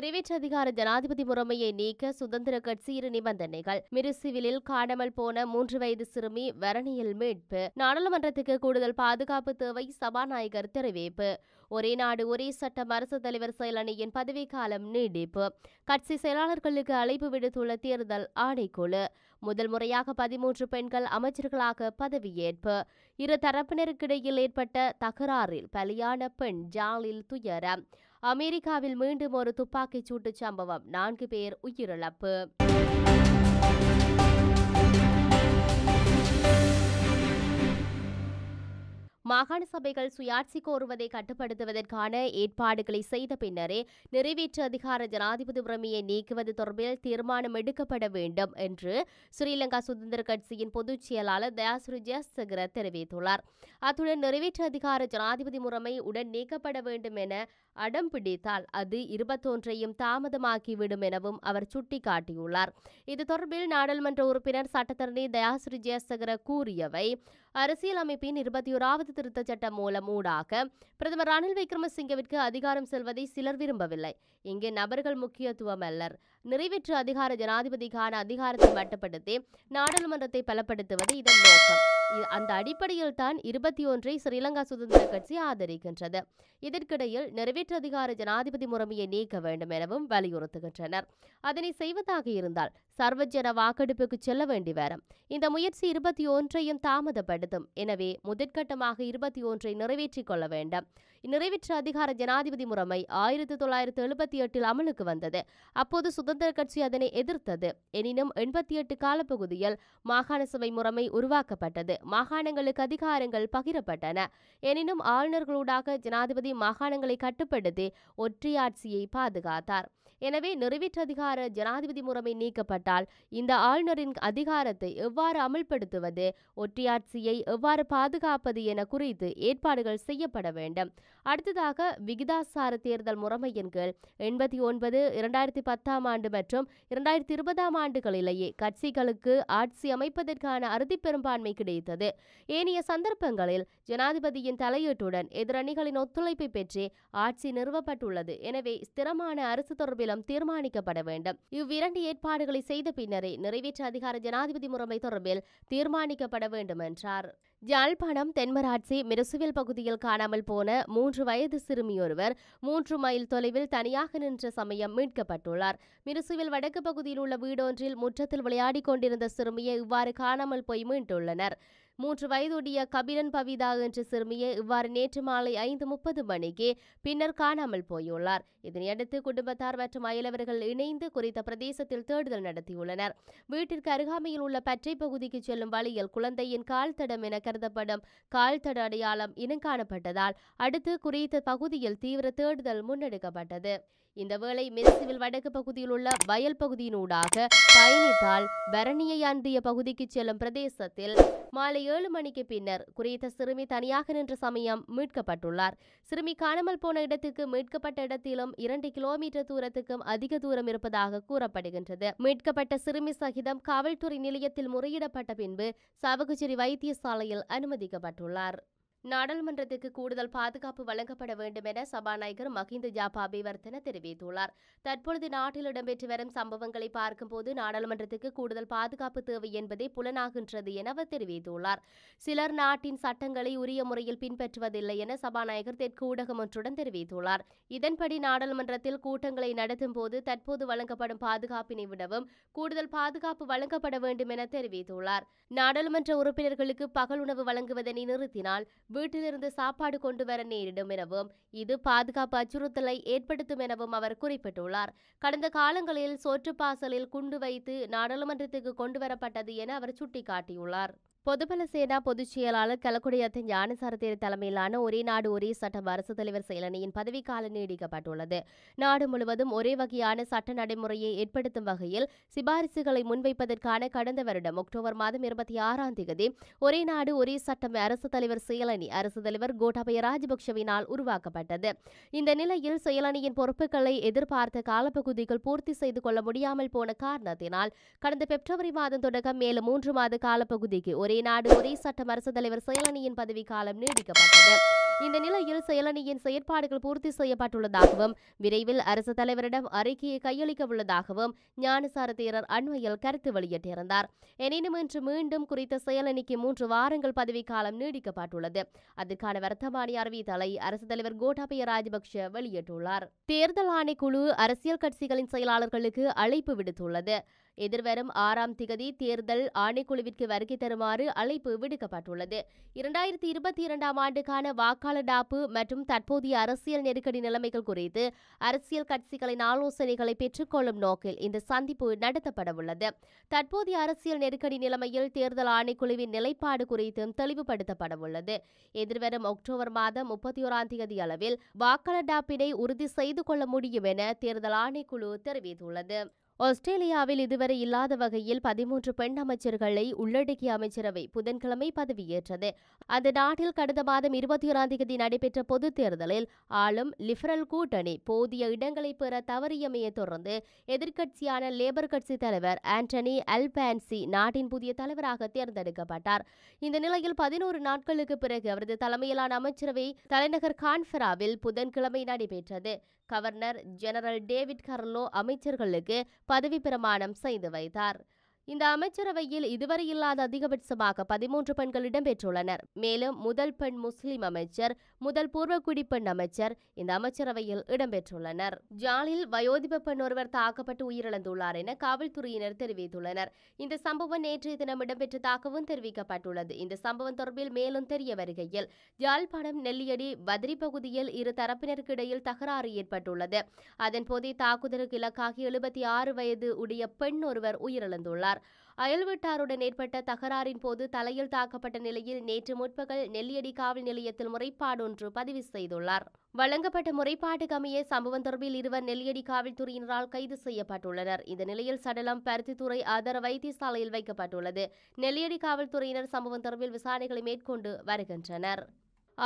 அதிகார ஜனாதிபதி முறைமையை நீக்க சுதந்திர கட்சி இரு நிபந்தனைகள் மிருசிவிலில் காணாமல் போன மூன்று வயது சிறுமி வரணியில் மீட்பு நாடாளுமன்றத்துக்கு கூடுதல் பாதுகாப்பு தேவை சபாநாயகர் தெரிவிப்பு ஒரே நாடு ஒரே சட்டம் அரசு தலைவர் செயலணியின் பதவிக்காலம் நீடிப்பு கட்சி செயலாளர்களுக்கு அழைப்பு விடுத்துள்ள தேர்தல் ஆணைக்குழு முதல் முறையாக பதிமூன்று பெண்கள் அமைச்சர்களாக பதவியேற்பு இரு தரப்பினருக்கிடையில் ஏற்பட்ட தகராறில் பலியான பெண் ஜாலில் துயரம் அமெரிக்காவில் மீண்டும் ஒரு துப்பாக்கிச் சூட்டுச் சம்பவம் நான்கு பேர் உயிரிழப்பு மாகாண சபைகள் சுயாட்சி கோருவதை கட்டுப்படுத்துவதற்கான ஏற்பாடுகளை செய்த பின்னரே நிறைவேற்று அதிகார ஜனாதிபதி உரிமையை நீக்குவது தொடர்பில் தீர்மானம் எடுக்கப்பட வேண்டும் என்று ஸ்ரீலங்கா சுதந்திர கட்சியின் பொதுச் செயலாளர் தயாசுரு ஜெயசகர தெரிவித்துள்ளார் அத்துடன் நிறைவேற்று அதிகார ஜனாதிபதி முறைமை உடன் நீக்கப்பட வேண்டும் என அடம் பிடித்தால் அது இருபத்தொன்றையும் தாமதமாக்கிவிடும் எனவும் அவர் சுட்டிக்காட்டியுள்ளார் இது தொடர்பில் நாடாளுமன்ற உறுப்பினர் சட்டத்தரணி தயாசிரி ஜெயசகர கூறியவை அரசியலமைப்பின் இருபத்தி ஓராவது திருத்த சட்டம் மூலம் ஊடாக பிரதமர் ரணில் விக்ரமசிங்கவிற்கு அதிகாரம் செல்வதை சிலர் விரும்பவில்லை இங்கே நபர்கள் முக்கியத்துவம் அல்லர் நிறைவேற்று அதிகார ஜனாதிபதிக்கான அதிகாரத்தை மட்டுப்படுத்தி நாடாளுமன்றத்தை பலப்படுத்துவது இதன் நோக்கம் அந்த அடிப்படையில் தான் இருபத்தி ஒன்றை ஸ்ரீலங்கா சுதந்திர கட்சி ஆதரிக்கின்றது இதற்கிடையில் நிறைவேற்று அதிகார ஜனாதிபதி முறைமையை நீக்க வேண்டும் எனவும் வலியுறுத்துகின்றனர் அதனை செய்வதாக இருந்தால் சர்வஜன வாக்கெடுப்புக்கு செல்ல வேண்டி வரும் இந்த முயற்சி இருபத்தி ஒன்றையும் தாமதப்படுத்தும் எனவே முதற்கட்டமாக இருபத்தி ஒன்றை நிறைவேற்றிக் கொள்ள வேண்டும் நிறைவேற்று அதிகார ஜனாதிபதி முறைமை ஆயிரத்தி தொள்ளாயிரத்தி எழுபத்தி எட்டில் அமலுக்கு வந்தது அப்போது சுதந்திர கட்சி அதனை எதிர்த்தது எனினும் எண்பத்தி எட்டு காலப்பகுதியில் மாகாண சபை முறைமை உருவாக்கப்பட்டது மாகாணங்களுக்கு அதிகாரங்கள் பகிரப்பட்டன எனினும் ஆளுநர்களூடாக ஜனாதிபதி மாகாணங்களை கட்டுப்படுத்தி ஒற்றையாட்சியை பாதுகாத்தார் எனவே நிறைவேற்றதிகார ஜனாதிபதி முறைமை நீக்கப்பட்டால் இந்த ஆளுநரின் அதிகாரத்தை எவ்வாறு அமல்படுத்துவது ஒற்றையாட்சியை எவ்வாறு பாதுகாப்பது என குறித்து ஏற்பாடுகள் செய்யப்பட வேண்டும் அடுத்ததாக விகிதாசார தேர்தல் முறைமையின் கீழ் எண்பத்தி ஒன்பது இரண்டாயிரத்தி பத்தாம் ஆண்டு மற்றும் இரண்டாயிரத்தி இருபதாம் ஆண்டுகளிலேயே கட்சிகளுக்கு ஆட்சி அமைப்பதற்கான அறுதி பெரும்பான்மை கிடைத்தது ஏனைய சந்தர்ப்பங்களில் ஜனாதிபதியின் தலையீட்டுடன் எதிரணிகளின் ஒத்துழைப்பை பெற்று ஆட்சி நிறுவப்பட்டுள்ளது எனவே ஸ்திரமான அரசு தொடர்பில் மூலம் தீர்மானிக்கப்பட வேண்டும் இவ்விரண்டு ஏற்பாடுகளை செய்த பின்னரே நிறைவேற்று அதிகார ஜனாதிபதி முறைமை தொடர்பில் தீர்மானிக்கப்பட வேண்டும் என்றார் யாழ்ப்பாணம் தென்மராட்சி மிருசுவில் பகுதியில் காணாமல் போன மூன்று வயது சிறுமி ஒருவர் மூன்று மைல் தொலைவில் தனியாக நின்ற சமயம் மீட்கப்பட்டுள்ளார் மிருசுவில் வடக்கு பகுதியில் உள்ள வீடொன்றில் முற்றத்தில் விளையாடிக் கொண்டிருந்த சிறுமியை இவ்வாறு காணாமல் போய் மீண்டுள்ளனர் மூன்று வயதுடைய கபிலன் பவிதா என்ற சிறுமியை இவ்வாறு நேற்று மாலை ஐந்து முப்பது மணிக்கு பின்னர் காணாமல் போயுள்ளார் இதனையடுத்து குடும்பத்தார் மற்றும் அயலவர்கள் இணைந்து குறித்த பிரதேசத்தில் தேடுதல் நடத்தியுள்ளனர் வீட்டிற்கு அருகாமையில் உள்ள பற்றை பகுதிக்கு செல்லும் வழியில் குழந்தையின் கால் தடம் என கருதப்படும் கால் தட அடையாளம் காணப்பட்டதால் அடுத்து குறித்த பகுதியில் தீவிர தேடுதல் முன்னெடுக்கப்பட்டது இந்த வேளை மெர்சிவில் வடக்கு பகுதியில் உள்ள வயல் பகுதியினூடாக பயணித்தால் பரணியை அன்றிய பகுதிக்கு செல்லும் பிரதேசத்தில் மாலை ஏழு மணிக்கு பின்னர் குறித்த சிறுமி தனியாக நின்ற சமயம் மீட்கப்பட்டுள்ளார் சிறுமி காணாமல் போன இடத்துக்கு மீட்கப்பட்ட இடத்திலும் இரண்டு கிலோமீட்டர் தூரத்துக்கும் அதிக தூரம் இருப்பதாக கூறப்படுகின்றது மீட்கப்பட்ட சிறுமி சகிதம் காவல்துறை நிலையத்தில் முறையிடப்பட்ட பின்பு சாவகுச்சேரி வைத்தியசாலையில் அனுமதிக்கப்பட்டுள்ளார் நாடாளுமன்றத்துக்கு கூடுதல் பாதுகாப்பு வழங்கப்பட வேண்டும் என சபாநாயகர் மஹிந்த ஜாபா அபிவர்த்தன தெரிவித்துள்ளார் தற்பொழுது நாட்டில் இடம்பெற்று வரும் சம்பவங்களை பார்க்கும்போது நாடாளுமன்றத்துக்கு கூடுதல் பாதுகாப்பு தேவை என்பதே புலனாகின்றது என அவர் தெரிவித்துள்ளார் சிலர் நாட்டின் சட்டங்களை உரிய முறையில் பின்பற்றுவதில்லை என சபாநாயகர் தெற்கு ஊடகம் ஒன்றுடன் தெரிவித்துள்ளார் இதன்படி நாடாளுமன்றத்தில் கூட்டங்களை நடத்தும் போது தற்போது வழங்கப்படும் பாதுகாப்பினை விடவும் கூடுதல் பாதுகாப்பு வழங்கப்பட வேண்டும் என தெரிவித்துள்ளார் நாடாளுமன்ற உறுப்பினர்களுக்கு பகல் உணவு வழங்குவதனை நிறுத்தினால் வீட்டிலிருந்து சாப்பாடு கொண்டு வர நேரிடும் எனவும் இது பாதுகாப்பு அச்சுறுத்தலை ஏற்படுத்தும் எனவும் அவர் குறிப்பிட்டுள்ளார் கடந்த காலங்களில் சோற்று பாசலில் குண்டு வைத்து நாடாளுமன்றத்துக்கு கொண்டு வரப்பட்டது என அவர் சுட்டிக்காட்டியுள்ளார் பொதுபல சேனா பொதுச் செயலாளர் கலக்குடியத்தின் ஞானசாரத்தேர் தலைமையிலான ஒரே நாடு ஒரே சட்டம் அரசு தலைவர் செயலணியின் பதவிக்காலம் நீடிக்கப்பட்டுள்ளது நாடு முழுவதும் ஒரே வகையான சட்ட நடைமுறையை ஏற்படுத்தும் வகையில் சிபாரிசுகளை முன்வைப்பதற்கான கடந்த வருடம் அக்டோபர் மாதம் இருபத்தி ஆறாம் தேதி ஒரே நாடு ஒரே சட்டம் அரசு தலைவர் செயலணி அரசு தலைவர் கோட்டாபய ராஜபக்சவினால் உருவாக்கப்பட்டது இந்த நிலையில் செயலணியின் பொறுப்புகளை எதிர்பார்த்த காலப்பகுதிகள் பூர்த்தி செய்து கொள்ள முடியாமல் போன காரணத்தினால் கடந்த பிப்ரவரி மாதம் தொடக்கம் மேலும் மூன்று மாத காலப்பகுதிக்கு ஒரே நாடு ஒரே சட்டம் அரசு தலைவர் செயலணியின் பதவிக்காலம் நீடிக்கப்பட்டது இந்த நிலையில் செயலணியின் செயற்பாடுகள் பூர்த்தி செய்யப்பட்டுள்ளதாகவும் விரைவில் அரசு தலைவரிடம் அறிக்கையை கையளிக்க உள்ளதாகவும் ஞானசார தேரர் அண்மையில் கருத்து வெளியிட்டிருந்தார் எனினும் இன்று மீண்டும் குறித்த செயலணிக்கு மூன்று வாரங்கள் பதவிக்காலம் நீடிக்கப்பட்டுள்ளது அதற்கான வர்த்தமானி அறிவித்தலை அரசு தலைவர் கோட்டாபய ராஜபக்ஷ வெளியிட்டுள்ளார் தேர்தல் ஆணைக்குழு அரசியல் கட்சிகளின் செயலாளர்களுக்கு அழைப்பு விடுத்துள்ளது எதிர்வரும் ஆறாம் திகதி தேர்தல் ஆணைக்குழுவிற்கு வருகை தருமாறு அழைப்பு விடுக்கப்பட்டுள்ளது இரண்டாயிரத்தி இருபத்தி இரண்டாம் ஆண்டுக்கான வாக்காளர் எதிர்கால டாப்பு மற்றும் தற்போதைய அரசியல் நெருக்கடி நிலைமைகள் குறித்து அரசியல் கட்சிகளின் ஆலோசனைகளை பெற்றுக்கொள்ளும் நோக்கில் இந்த சந்திப்பு நடத்தப்படவுள்ளது தற்போதைய அரசியல் நெருக்கடி நிலைமையில் தேர்தல் ஆணைக்குழுவின் நிலைப்பாடு குறித்தும் தெளிவுபடுத்தப்படவுள்ளது எதிர்வரும் அக்டோபர் மாதம் முப்பத்தி ஓராம் தேதி அளவில் வாக்காளர் டாப்பினை உறுதி செய்து கொள்ள முடியும் என தேர்தல் ஆணைக்குழு தெரிவித்துள்ளது ஆஸ்திரேலியாவில் இதுவரை இல்லாத வகையில் பதிமூன்று பெண் அமைச்சர்களை உள்ளடக்கிய அமைச்சரவை புதன்கிழமை பதவியேற்றது அந்த நாட்டில் கடந்த மாதம் இருபத்தி ஓராம் தேதி நடைபெற்ற பொது தேர்தலில் ஆளும் லிபரல் கூட்டணி போதிய இடங்களை பெற தவறியமையை தொடர்ந்து எதிர்க்கட்சியான லேபர் கட்சி தலைவர் ஆண்டனி அல்பான்சி நாட்டின் புதிய தலைவராக தேர்ந்தெடுக்கப்பட்டார் இந்த நிலையில் பதினோரு நாட்களுக்கு பிறகு அவரது தலைமையிலான அமைச்சரவை தலைநகர் கான்பராவில் புதன்கிழமை நடைபெற்றது கவர்னர் ஜெனரல் டேவிட் கர்லோ அமைச்சர்களுக்கு பதவி பிரமாணம் செய்து வைத்தார் இந்த அமைச்சரவையில் இதுவரை இல்லாத அதிகபட்சமாக பதிமூன்று பெண்கள் இடம்பெற்றுள்ளனர் மேலும் முதல் பெண் முஸ்லிம் அமைச்சர் முதல் பூர்வக்குடி பெண் அமைச்சர் இந்த அமைச்சரவையில் இடம்பெற்றுள்ளனர் ஜாலில் வயோதிப பெண் ஒருவர் தாக்கப்பட்டு உயிரிழந்துள்ளார் என காவல்துறையினர் தெரிவித்துள்ளனர் இந்த சம்பவம் நேற்றைய தினம் இடம்பெற்றதாகவும் தெரிவிக்கப்பட்டுள்ளது இந்த சம்பவம் தொடர்பில் மேலும் தெரிய வருகையில் ஜாழ்பாடம் நெல்லியடி வதிரி பகுதியில் இரு தரப்பினருக்கு இடையில் தகராறு ஏற்பட்டுள்ளது அதன்போதே தாக்குதலுக்கு இலக்காகி எழுபத்தி ஆறு வயது உடைய பெண் ஒருவர் உயிரிழந்துள்ளார் தெரிவித்தார் அயல்வீட்டாருடன் ஏற்பட்ட தகராறின் போது தலையில் தாக்கப்பட்ட நிலையில் நேற்று முற்பகல் நெல்லியடி காவல் நிலையத்தில் முறைப்பாடு ஒன்று பதிவு செய்துள்ளார் வழங்கப்பட்ட முறைப்பாட்டு அமைய சம்பவம் தொடர்பில் இருவர் நெல்லியடி காவல்துறையினரால் கைது செய்யப்பட்டுள்ளனர் இந்த நிலையில் சடலம் பருத்தித்துறை ஆதார வைத்தியசாலையில் வைக்கப்பட்டுள்ளது நெல்லியடி காவல்துறையினர் சம்பவம் தொடர்பில் விசாரணைகளை மேற்கொண்டு வருகின்றனர்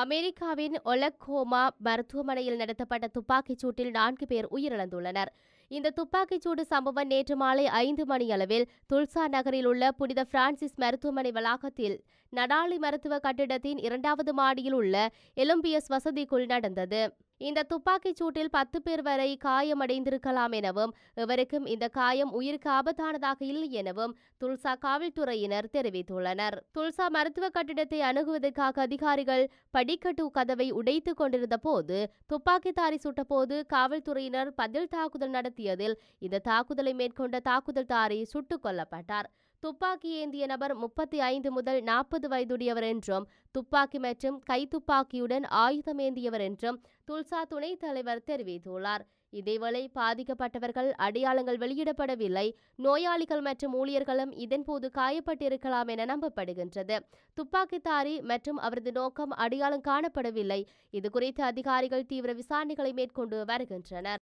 அமெரிக்காவின் ஒலகோமா மருத்துவமனையில் நடத்தப்பட்ட துப்பாக்கிச் சூட்டில் நான்கு பேர் உயிரிழந்துள்ளனர் இந்த துப்பாக்கிச்சூடு சம்பவம் நேற்று மாலை ஐந்து மணியளவில் துல்சா நகரில் உள்ள புனித பிரான்சிஸ் மருத்துவமனை வளாகத்தில் நடாலி மருத்துவ கட்டிடத்தின் இரண்டாவது மாடியில் உள்ள எலும்பியஸ் வசதிக்குள் நடந்தது இந்த துப்பாக்கிச் சூட்டில் பத்து பேர் வரை காயமடைந்திருக்கலாம் எனவும் இவருக்கும் இந்த காயம் உயிருக்கு ஆபத்தானதாக இல்லை எனவும் துல்சா காவல்துறையினர் தெரிவித்துள்ளனர் துல்சா மருத்துவ கட்டிடத்தை அணுகுவதற்காக அதிகாரிகள் படிக்கட்டு கதவை உடைத்துக் கொண்டிருந்த போது துப்பாக்கிதாரி சுட்டபோது காவல்துறையினர் பதில் தாக்குதல் நடத்தியதில் இந்த தாக்குதலை மேற்கொண்ட தாக்குதல்தாரி சுட்டுக் கொல்லப்பட்டார் துப்பாக்கி ஏந்திய நபர் முப்பத்தி ஐந்து முதல் நாற்பது வயதுடையவர் என்றும் துப்பாக்கி மற்றும் கைத்துப்பாக்கியுடன் ஆயுதம் ஏந்தியவர் என்றும் துல்சா துணைத் தலைவர் தெரிவித்துள்ளார் இதேவேளை பாதிக்கப்பட்டவர்கள் அடையாளங்கள் வெளியிடப்படவில்லை நோயாளிகள் மற்றும் ஊழியர்களும் இதன்போது காயப்பட்டிருக்கலாம் என நம்பப்படுகின்றது துப்பாக்கித்தாரி மற்றும் அவரது நோக்கம் அடையாளம் காணப்படவில்லை இதுகுறித்து அதிகாரிகள் தீவிர விசாரணைகளை மேற்கொண்டு வருகின்றனர்